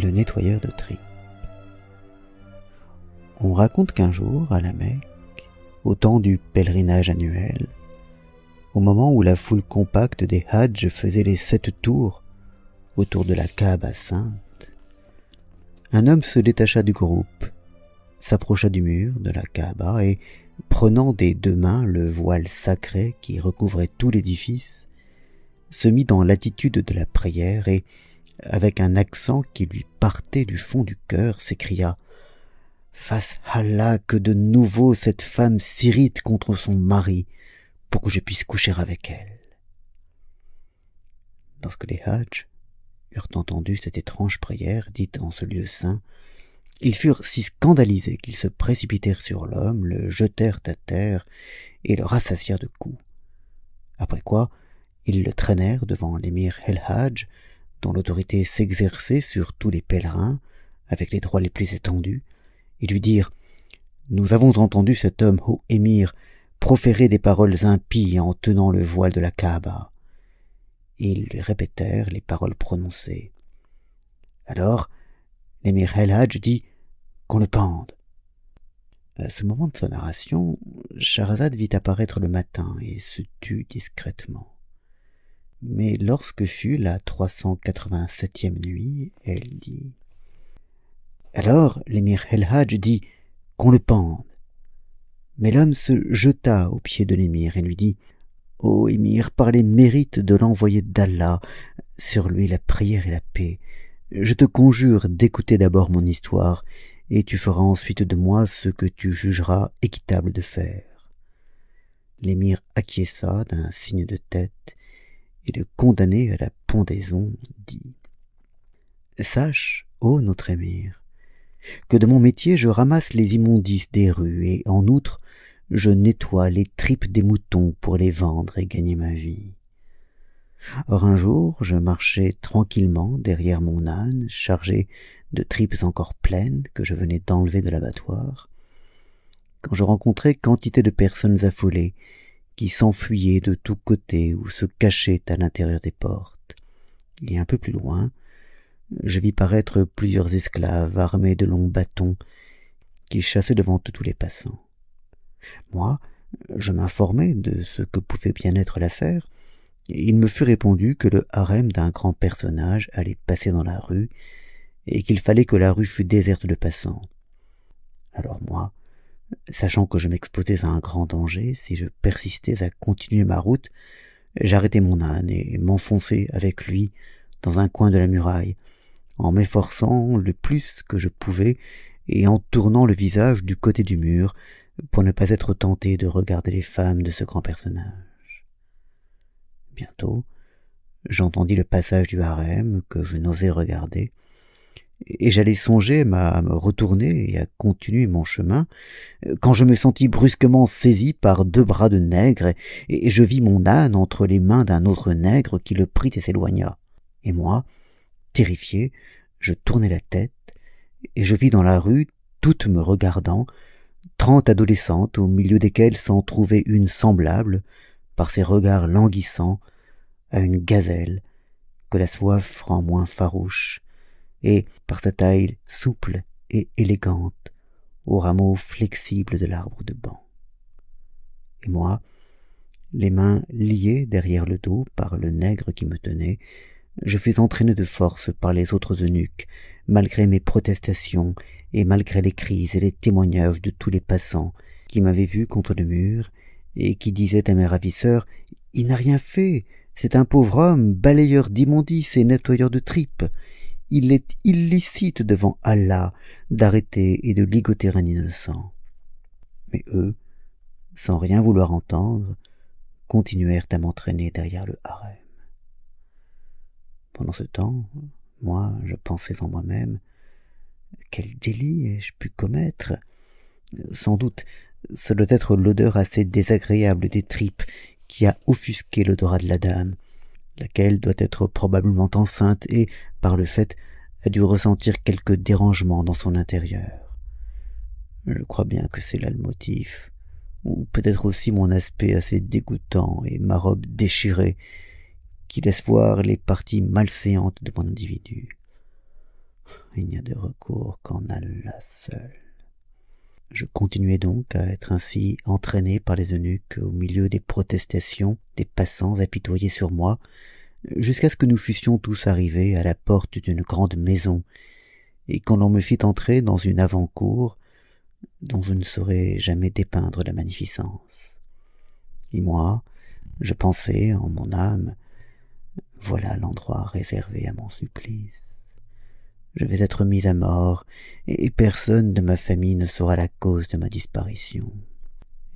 le nettoyeur de tripes. On raconte qu'un jour, à la Mecque, au temps du pèlerinage annuel, au moment où la foule compacte des Hadj faisait les sept tours autour de la Kaaba sainte, un homme se détacha du groupe, s'approcha du mur de la Kaaba et, prenant des deux mains le voile sacré qui recouvrait tout l'édifice, se mit dans l'attitude de la prière et avec un accent qui lui partait du fond du cœur, s'écria Fasse Allah que de nouveau cette femme s'irrite contre son mari pour que je puisse coucher avec elle. Lorsque les Hadj eurent entendu cette étrange prière dite en ce lieu saint, ils furent si scandalisés qu'ils se précipitèrent sur l'homme, le jetèrent à terre et le rassasièrent de coups. Après quoi, ils le traînèrent devant l'émir El Hadj, dont l'autorité s'exerçait sur tous les pèlerins, avec les droits les plus étendus, et lui dire Nous avons entendu cet homme, ô émir, proférer des paroles impies en tenant le voile de la Kaaba. ils lui répétèrent les paroles prononcées. Alors, l'émir El Hadj dit Qu'on le pende. À ce moment de sa narration, Shahrazad vit apparaître le matin et se tut discrètement mais lorsque fut la trois vingt septième nuit, elle dit Alors l'émir el dit qu'on le pende. Mais l'homme se jeta aux pieds de l'émir et lui dit Ô émir, par les mérites de l'envoyé d'Allah, sur lui la prière et la paix, je te conjure d'écouter d'abord mon histoire, et tu feras ensuite de moi ce que tu jugeras équitable de faire. L'émir acquiesça d'un signe de tête, et le condamner à la pendaison, dit Sache, ô notre émir, que de mon métier je ramasse les immondices des rues, et en outre je nettoie les tripes des moutons pour les vendre et gagner ma vie. Or un jour je marchais tranquillement derrière mon âne, chargé de tripes encore pleines que je venais d'enlever de l'abattoir, quand je rencontrai quantité de personnes affolées qui s'enfuyaient de tous côtés ou se cachaient à l'intérieur des portes. Et un peu plus loin, je vis paraître plusieurs esclaves armés de longs bâtons qui chassaient devant tous les passants. Moi, je m'informai de ce que pouvait bien être l'affaire, et il me fut répondu que le harem d'un grand personnage allait passer dans la rue, et qu'il fallait que la rue fût déserte de passants. Alors moi, Sachant que je m'exposais à un grand danger, si je persistais à continuer ma route, j'arrêtai mon âne et m'enfonçai avec lui dans un coin de la muraille, en m'efforçant le plus que je pouvais et en tournant le visage du côté du mur pour ne pas être tenté de regarder les femmes de ce grand personnage. Bientôt, j'entendis le passage du harem que je n'osais regarder, et j'allais songer à me retourner et à continuer mon chemin, euh, quand je me sentis brusquement saisi par deux bras de nègre, et je vis mon âne entre les mains d'un autre nègre qui le prit et s'éloigna. Et moi, terrifié, je tournai la tête, et je vis dans la rue, toutes me regardant, trente adolescentes au milieu desquelles s'en trouvait une semblable, par ses regards languissants, à une gazelle, que la soif rend moins farouche, et par sa taille souple et élégante aux rameaux flexibles de l'arbre de banc. Et moi, les mains liées derrière le dos par le nègre qui me tenait, je fus entraîné de force par les autres eunuques, malgré mes protestations et malgré les crises et les témoignages de tous les passants qui m'avaient vu contre le mur et qui disaient à mes ravisseurs « Il n'a rien fait, c'est un pauvre homme, balayeur d'immondices et nettoyeur de tripes il est illicite devant Allah d'arrêter et de ligoter un innocent. Mais eux, sans rien vouloir entendre, continuèrent à m'entraîner derrière le harem. Pendant ce temps, moi, je pensais en moi-même, quel délit ai-je pu commettre Sans doute, ce doit être l'odeur assez désagréable des tripes qui a offusqué l'odorat de la dame, laquelle doit être probablement enceinte et, par le fait, a dû ressentir quelque dérangement dans son intérieur. Je crois bien que c'est là le motif, ou peut-être aussi mon aspect assez dégoûtant et ma robe déchirée, qui laisse voir les parties malséantes de mon individu. Il n'y a de recours qu'en Allah seule. Je continuai donc à être ainsi entraîné par les eunuques au milieu des protestations des passants apitoyés sur moi, jusqu'à ce que nous fussions tous arrivés à la porte d'une grande maison, et quand l'on me fit entrer dans une avant-cour, dont je ne saurais jamais dépeindre la magnificence. Et moi, je pensais en mon âme, voilà l'endroit réservé à mon supplice. Je vais être mis à mort, et personne de ma famille ne saura la cause de ma disparition.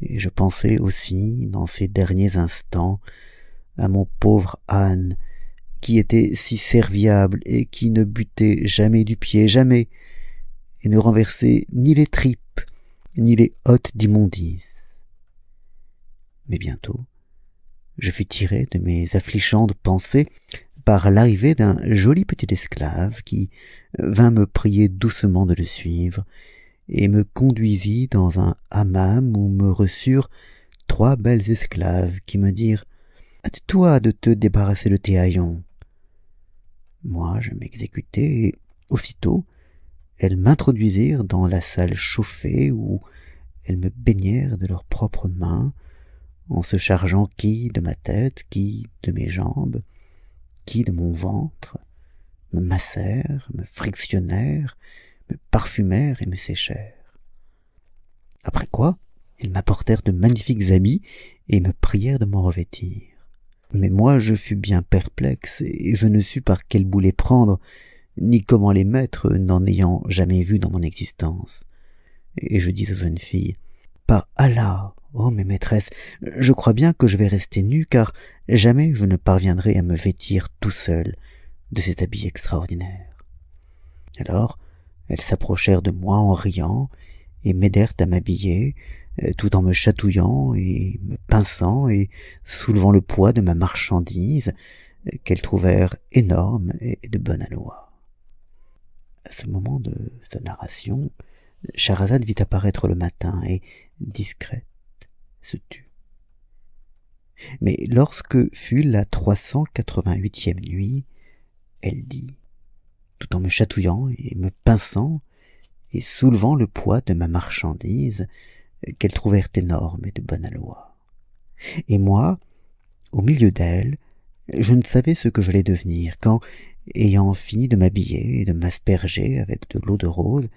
Et je pensais aussi, dans ces derniers instants, à mon pauvre Anne, qui était si serviable et qui ne butait jamais du pied, jamais, et ne renversait ni les tripes, ni les hottes d'immondices. Mais bientôt, je fus tiré de mes affligeantes pensées par l'arrivée d'un joli petit esclave qui euh, vint me prier doucement de le suivre et me conduisit dans un hammam où me reçurent trois belles esclaves qui me dirent Hâte-toi de te débarrasser de tes haillons. Moi, je m'exécutai et aussitôt, elles m'introduisirent dans la salle chauffée où elles me baignèrent de leurs propres mains, en se chargeant qui de ma tête, qui de mes jambes, de mon ventre me massèrent, me frictionnèrent, me parfumèrent et me séchèrent. Après quoi, ils m'apportèrent de magnifiques habits et me prièrent de m'en revêtir. Mais moi je fus bien perplexe, et je ne sus par quel bout les prendre, ni comment les mettre, n'en ayant jamais vu dans mon existence. Et je dis aux jeunes filles, Par Allah, Oh, mes maîtresses, je crois bien que je vais rester nu, car jamais je ne parviendrai à me vêtir tout seul de cet habit extraordinaire. Alors, elles s'approchèrent de moi en riant, et m'aidèrent à m'habiller, euh, tout en me chatouillant et me pinçant et soulevant le poids de ma marchandise, euh, qu'elles trouvèrent énorme et de bonne alloi. À ce moment de sa narration, Charazade vit apparaître le matin et, discrète, se tut. Mais lorsque fut la trois cent quatre-vingt-huitième nuit, elle dit, tout en me chatouillant et me pinçant, et soulevant le poids de ma marchandise, qu'elles trouvèrent énorme et de bonne aloi. Et moi, au milieu d'elle, je ne savais ce que j'allais devenir, quand, ayant fini de m'habiller et de m'asperger avec de l'eau de rose,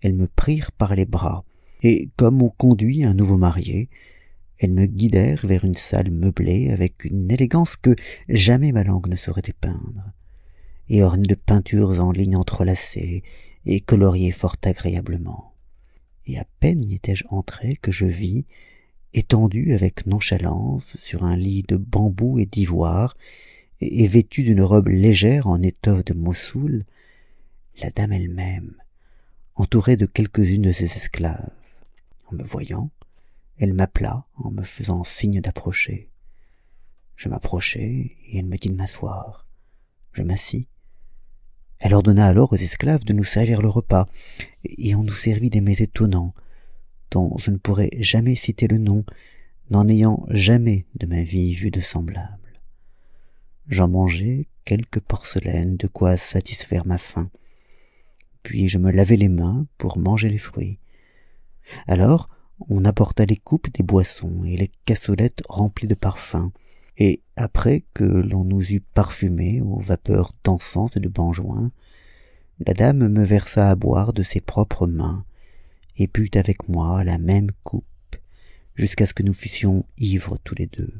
elles me prirent par les bras, et comme on conduit un nouveau marié, elles me guidèrent vers une salle meublée avec une élégance que jamais ma langue ne saurait dépeindre, et ornée de peintures en lignes entrelacées et coloriées fort agréablement. Et à peine y étais-je entré que je vis, étendue avec nonchalance sur un lit de bambou et d'ivoire, et vêtue d'une robe légère en étoffe de Mossoul, la dame elle-même, entourée de quelques-unes de ses esclaves. En me voyant, elle m'appela en me faisant signe d'approcher. Je m'approchai et elle me dit de m'asseoir. Je m'assis. Elle ordonna alors aux esclaves de nous servir le repas, et on nous servit des mets étonnants, dont je ne pourrai jamais citer le nom, n'en ayant jamais de ma vie vu de semblable. J'en mangeai quelques porcelaines, de quoi satisfaire ma faim. Puis je me lavai les mains pour manger les fruits. Alors, on apporta les coupes des boissons et les cassolettes remplies de parfums, et après que l'on nous eut parfumés aux vapeurs d'encens et de banjoin, la dame me versa à boire de ses propres mains, et but avec moi la même coupe, jusqu'à ce que nous fussions ivres tous les deux.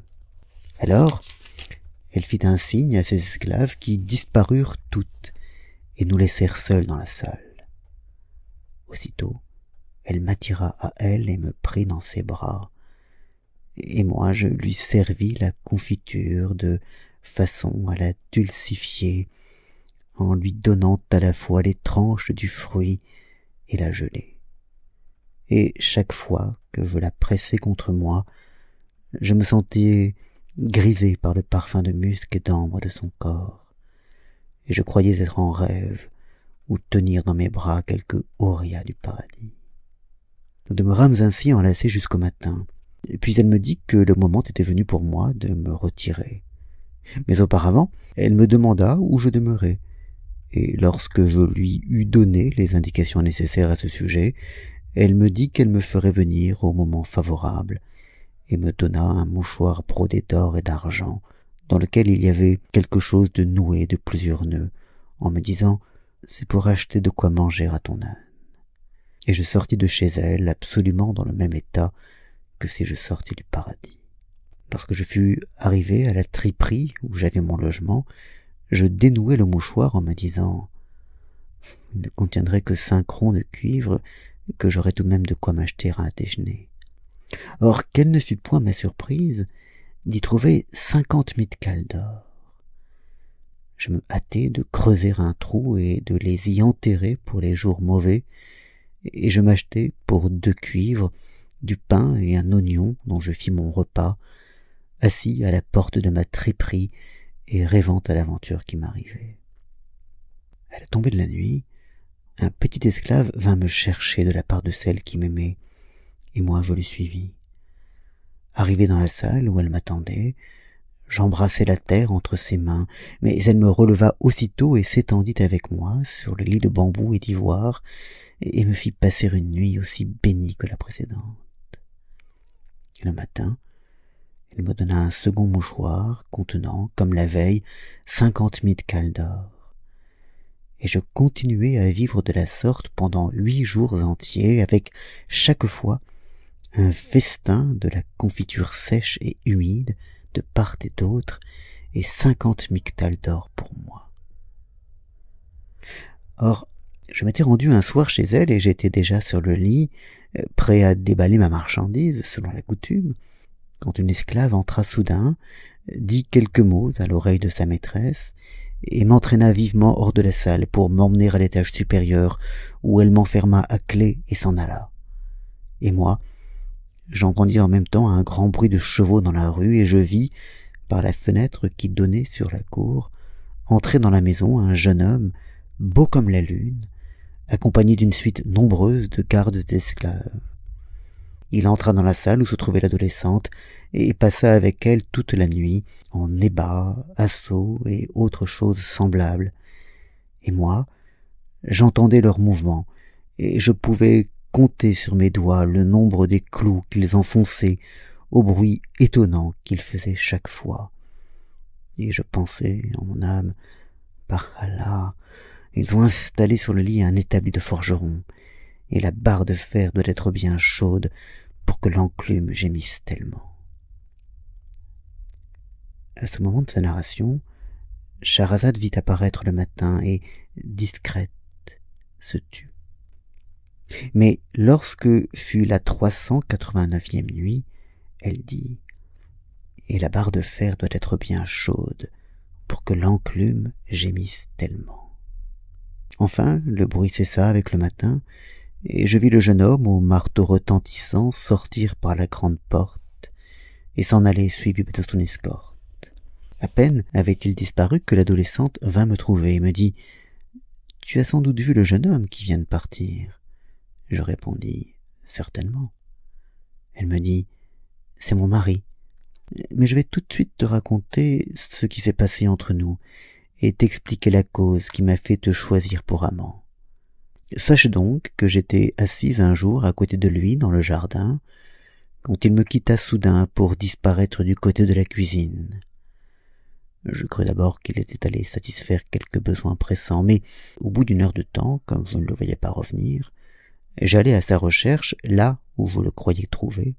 Alors, elle fit un signe à ses esclaves qui disparurent toutes, et nous laissèrent seuls dans la salle. Aussitôt, elle m'attira à elle et me prit dans ses bras et moi je lui servis la confiture de façon à la dulcifier en lui donnant à la fois les tranches du fruit et la gelée. Et chaque fois que je la pressais contre moi, je me sentais grisé par le parfum de musc et d'ambre de son corps, et je croyais être en rêve ou tenir dans mes bras quelque auréa du paradis. Nous demeurâmes ainsi enlacés jusqu'au matin. Et puis elle me dit que le moment était venu pour moi de me retirer. Mais auparavant, elle me demanda où je demeurais. Et lorsque je lui eus donné les indications nécessaires à ce sujet, elle me dit qu'elle me ferait venir au moment favorable, et me donna un mouchoir brodé d'or et d'argent, dans lequel il y avait quelque chose de noué de plusieurs nœuds, en me disant C'est pour acheter de quoi manger à ton âge et je sortis de chez elle absolument dans le même état que si je sortis du paradis. Lorsque je fus arrivé à la triperie où j'avais mon logement, je dénouai le mouchoir en me disant « Il ne contiendrait que cinq ronds de cuivre que j'aurais tout de même de quoi m'acheter à un déjeuner. » Or, quelle ne fut point ma surprise d'y trouver cinquante cales d'or. Je me hâtai de creuser un trou et de les y enterrer pour les jours mauvais et je m'achetai pour deux cuivres du pain et un oignon dont je fis mon repas, assis à la porte de ma triperie et rêvant à l'aventure qui m'arrivait. À la tombée de la nuit, un petit esclave vint me chercher de la part de celle qui m'aimait, et moi je le suivis. Arrivé dans la salle où elle m'attendait, J'embrassai la terre entre ses mains, mais elle me releva aussitôt et s'étendit avec moi sur le lit de bambou et d'ivoire, et me fit passer une nuit aussi bénie que la précédente. Le matin, elle me donna un second mouchoir contenant, comme la veille, cinquante mille cales d'or. Et je continuai à vivre de la sorte pendant huit jours entiers, avec chaque fois un festin de la confiture sèche et humide, de part et d'autre et cinquante mictales d'or pour moi. Or, je m'étais rendu un soir chez elle et j'étais déjà sur le lit, euh, prêt à déballer ma marchandise, selon la coutume, quand une esclave entra soudain, dit quelques mots à l'oreille de sa maîtresse, et m'entraîna vivement hors de la salle pour m'emmener à l'étage supérieur, où elle m'enferma à clé et s'en alla. Et moi, J'entendis en même temps un grand bruit de chevaux dans la rue et je vis, par la fenêtre qui donnait sur la cour, entrer dans la maison un jeune homme, beau comme la lune, accompagné d'une suite nombreuse de gardes d'esclaves. Il entra dans la salle où se trouvait l'adolescente et passa avec elle toute la nuit en ébats, assauts et autres choses semblables. Et moi, j'entendais leurs mouvements et je pouvais compter sur mes doigts le nombre des clous qu'ils enfonçaient au bruit étonnant qu'ils faisaient chaque fois. Et je pensais en mon âme, par Allah, ils ont installé sur le lit un établi de forgeron, et la barre de fer doit être bien chaude pour que l'enclume gémisse tellement. À ce moment de sa narration, Charazade vit apparaître le matin et, discrète, se tut. Mais lorsque fut la vingt e nuit, elle dit Et la barre de fer doit être bien chaude pour que l'enclume gémisse tellement. Enfin, le bruit cessa avec le matin, et je vis le jeune homme au marteau retentissant sortir par la grande porte et s'en aller suivi de son escorte. À peine avait-il disparu que l'adolescente vint me trouver et me dit Tu as sans doute vu le jeune homme qui vient de partir. Je répondis Certainement. Elle me dit C'est mon mari. Mais je vais tout de suite te raconter ce qui s'est passé entre nous et t'expliquer la cause qui m'a fait te choisir pour amant. Sache donc que j'étais assise un jour à côté de lui dans le jardin, quand il me quitta soudain pour disparaître du côté de la cuisine. Je crus d'abord qu'il était allé satisfaire quelques besoins pressants, mais au bout d'une heure de temps, comme je ne le voyais pas revenir, J'allais à sa recherche là où je le croyais trouver,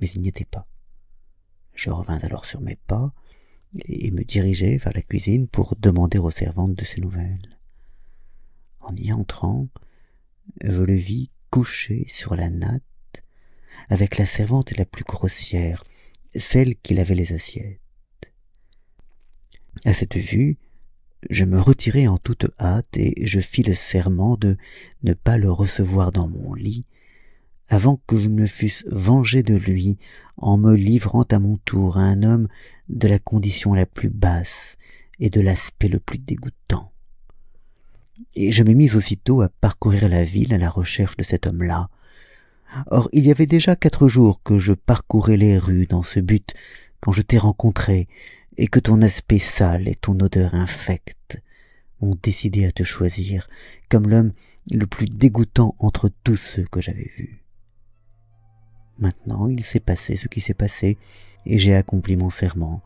mais il n'y était pas. Je revins alors sur mes pas et me dirigeai vers la cuisine pour demander aux servantes de ses nouvelles. En y entrant, je le vis couché sur la natte avec la servante la plus grossière, celle qui lavait les assiettes. À cette vue, je me retirai en toute hâte et je fis le serment de ne pas le recevoir dans mon lit avant que je ne fusse vengé de lui en me livrant à mon tour à un homme de la condition la plus basse et de l'aspect le plus dégoûtant. Et je me mis aussitôt à parcourir la ville à la recherche de cet homme-là. Or, il y avait déjà quatre jours que je parcourais les rues dans ce but quand je t'ai rencontré, et que ton aspect sale et ton odeur infecte ont décidé à te choisir comme l'homme le plus dégoûtant entre tous ceux que j'avais vus. Maintenant il s'est passé ce qui s'est passé, et j'ai accompli mon serment,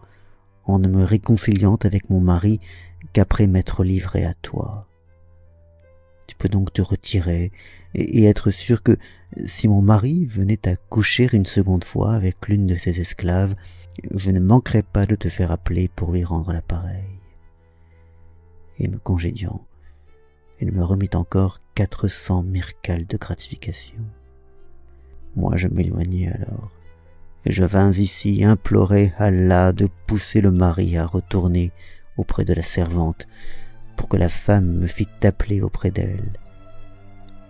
en ne me réconciliant avec mon mari qu'après m'être livré à toi peux donc te retirer et, être sûr que si mon mari venait à coucher une seconde fois avec l'une de ses esclaves, je ne manquerais pas de te faire appeler pour lui rendre l'appareil. Et me congédiant, il me remit encore quatre cents myrcales de gratification. Moi je m'éloignai alors, et je vins ici implorer Allah de pousser le mari à retourner auprès de la servante, pour que la femme me fît appeler auprès d'elle.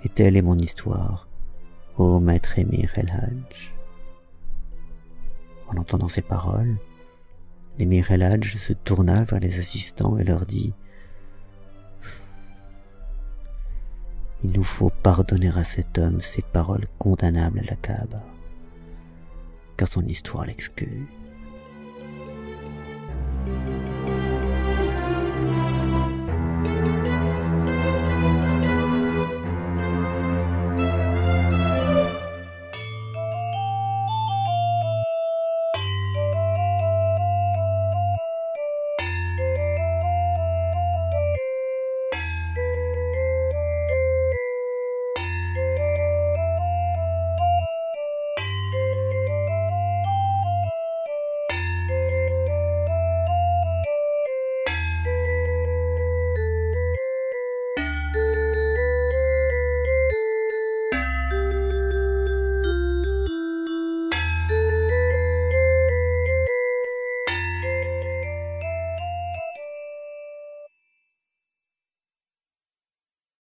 Et telle est mon histoire, ô maître Emir El Hadj. En entendant ces paroles, l'émir El Hadj se tourna vers les assistants et leur dit Il nous faut pardonner à cet homme ces paroles condamnables à la Kaaba, car son histoire l'excuse.